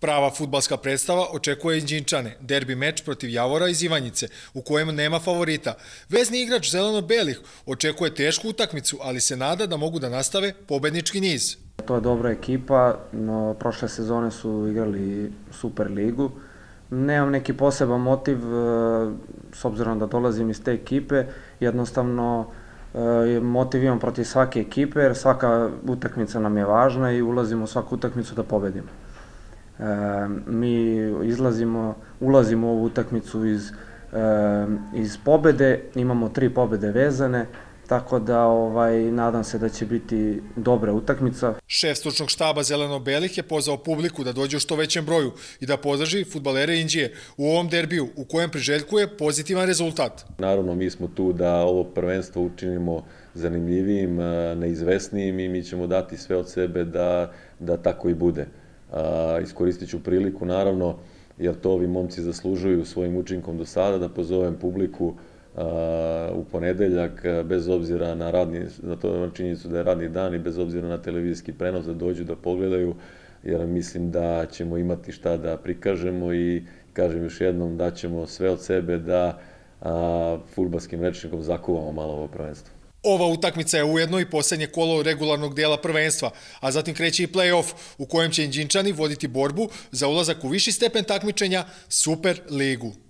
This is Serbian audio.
Prava futbalska predstava očekuje Inđinčane, derbi meč protiv Javora iz Ivanjice, u kojem nema favorita. Vezni igrač zeleno-belih očekuje tešku utakmicu, ali se nada da mogu da nastave pobednički niz. To je dobra ekipa, no, prošle sezone su igrali Super ligu. Nemam neki poseban motiv, e, s obzirom da dolazim iz te ekipe, jednostavno e, motiv imam protiv svake ekipe, jer svaka utakmica nam je važna i ulazimo u svaku utakmicu da pobedimo. Ehm, mi izlazimo, ulazimo u ovu utakmicu iz, ehm, iz pobede, imamo tri pobede vezane, Tako da ovaj, nadam se da će biti dobra utakmica. Šef stručnog štaba Zeleno-Belih je pozvao publiku da dođe u što većem broju i da podrži futbalere Indije u ovom derbiju u kojem priželjkuje pozitivan rezultat. Naravno mi smo tu da ovo prvenstvo učinimo zanimljivijim, neizvesnijim i mi ćemo dati sve od sebe da, da tako i bude. A, iskoristit ću priliku, naravno, jer to ovi momci zaslužuju svojim učinkom do sada, da pozovem publiku a, u ponedeljak, bez obzira na, radni, na to na činjenicu da je radni dan i bez obzira na televizijski prenos, da dođu da pogledaju, jer mislim da ćemo imati šta da prikažemo i kažem još jednom da ćemo sve od sebe da a, futbalskim rečnikom zakuvamo malo ovo prvenstvo. Ova utakmica je ujedno i posljednje kolo regularnog dela prvenstva, a zatim kreće i play-off u kojem će Inđinčani voditi borbu za ulazak u viši stepen takmičenja Super ligu.